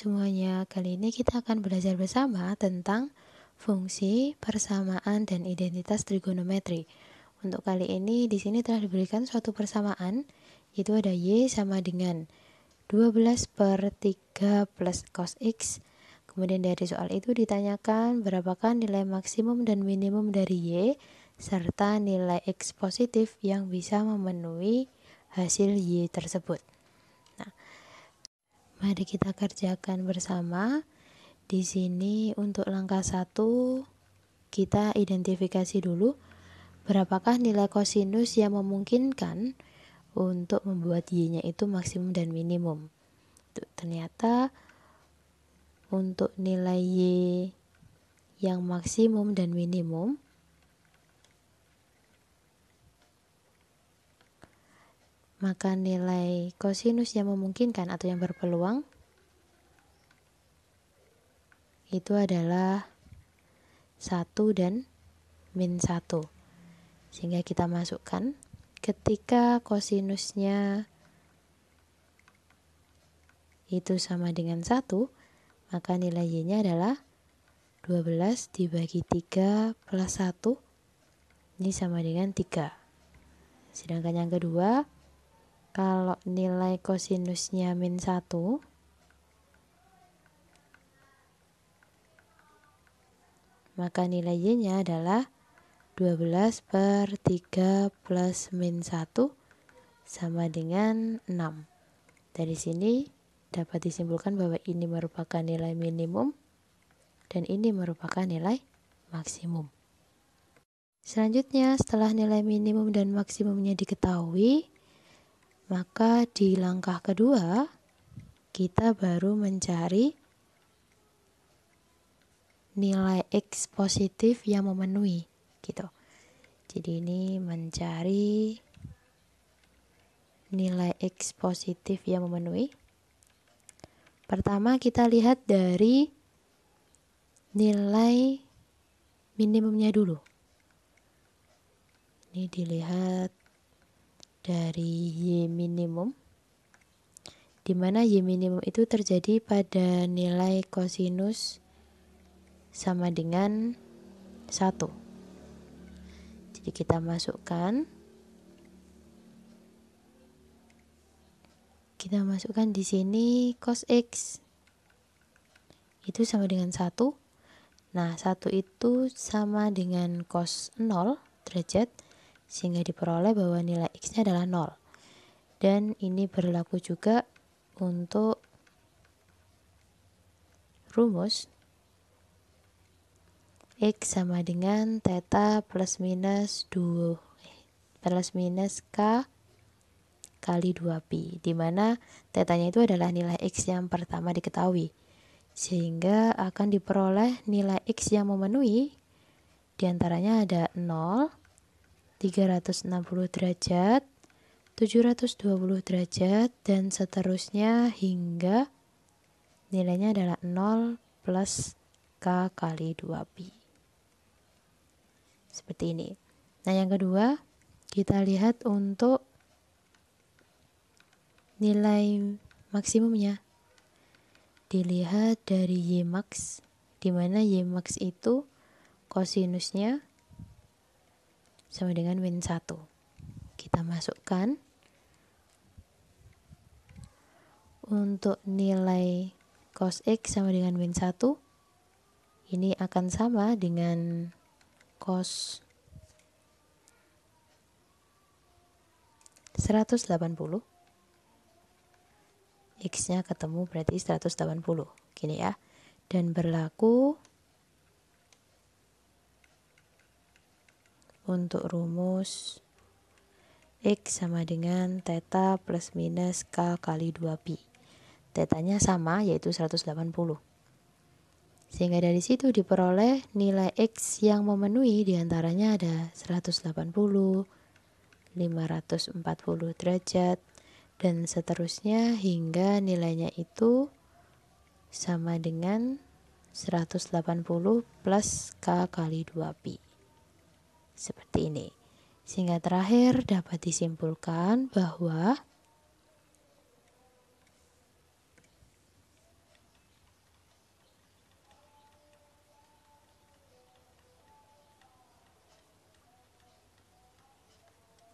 semuanya. Kali ini kita akan belajar bersama tentang fungsi, persamaan, dan identitas trigonometri. Untuk kali ini di sini telah diberikan suatu persamaan yaitu ada Y sama dengan 12 per 3 plus cos X Kemudian dari soal itu ditanyakan berapakah nilai maksimum dan minimum dari Y serta nilai X positif yang bisa memenuhi hasil Y tersebut. Mari kita kerjakan bersama. Di sini untuk langkah 1 kita identifikasi dulu berapakah nilai kosinus yang memungkinkan untuk membuat y-nya itu maksimum dan minimum. Tuh, ternyata untuk nilai y yang maksimum dan minimum maka nilai kosinus yang memungkinkan atau yang berpeluang itu adalah 1 dan min 1 sehingga kita masukkan ketika kosinusnya itu sama dengan 1 maka nilai y nya adalah 12 dibagi 3 plus 1 ini sama dengan 3 sedangkan yang kedua kalau nilai kosinusnya min 1 maka nilai y nya adalah 12 per 3 plus min 1 sama dengan 6 dari sini dapat disimpulkan bahwa ini merupakan nilai minimum dan ini merupakan nilai maksimum Selanjutnya, setelah nilai minimum dan maksimumnya diketahui, maka di langkah kedua, kita baru mencari nilai X positif yang memenuhi gitu. Jadi ini mencari nilai X positif yang memenuhi. Pertama kita lihat dari nilai minimumnya dulu. Ini dilihat dari Y minimum di mana Y minimum itu terjadi pada nilai kosinus sama dengan 1 jadi kita masukkan kita masukkan di sini cos x itu sama dengan 1 nah 1 itu sama dengan cos 0 derajat sehingga diperoleh bahwa nilai x-nya adalah 0. Dan ini berlaku juga untuk rumus X sama dengan theta plus minus 2 eh, plus minus K kali 2pi di mana teta-nya itu adalah nilai X yang pertama diketahui sehingga akan diperoleh nilai X yang memenuhi diantaranya ada 0 360 derajat, 720 derajat, dan seterusnya hingga nilainya adalah 0 plus K kali 2 b Seperti ini. Nah, yang kedua, kita lihat untuk nilai maksimumnya. Dilihat dari Y Ymax, di mana Ymax itu kosinusnya sama dengan min 1. Kita masukkan untuk nilai cos x sama dengan min 1 ini akan sama dengan cos 180 x-nya ketemu berarti 180 gini ya dan berlaku Untuk rumus X sama dengan theta plus minus K kali 2pi. Tetanya sama yaitu 180. Sehingga dari situ diperoleh nilai X yang memenuhi diantaranya ada 180, 540 derajat, dan seterusnya hingga nilainya itu sama dengan 180 plus K kali 2 pi seperti ini. Sehingga terakhir dapat disimpulkan bahwa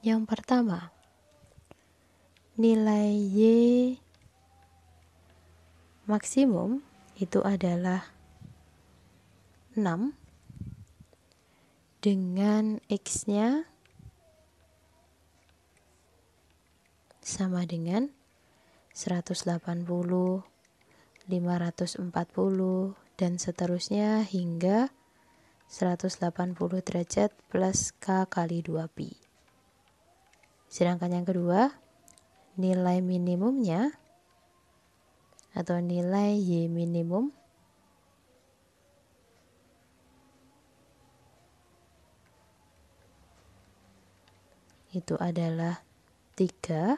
Yang pertama, nilai Y maksimum itu adalah 6 dengan X-nya sama dengan 180, 540, dan seterusnya hingga 180 derajat plus K kali 2Pi. Sedangkan yang kedua, nilai minimumnya atau nilai Y minimum itu adalah 3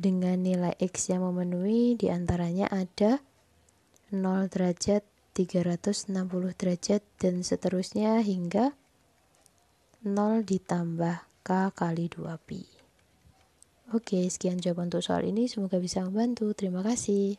dengan nilai X yang memenuhi diantaranya ada 0 derajat, 360 derajat, dan seterusnya hingga 0 ditambah K kali 2Pi. Oke, sekian jawaban untuk soal ini. Semoga bisa membantu. Terima kasih.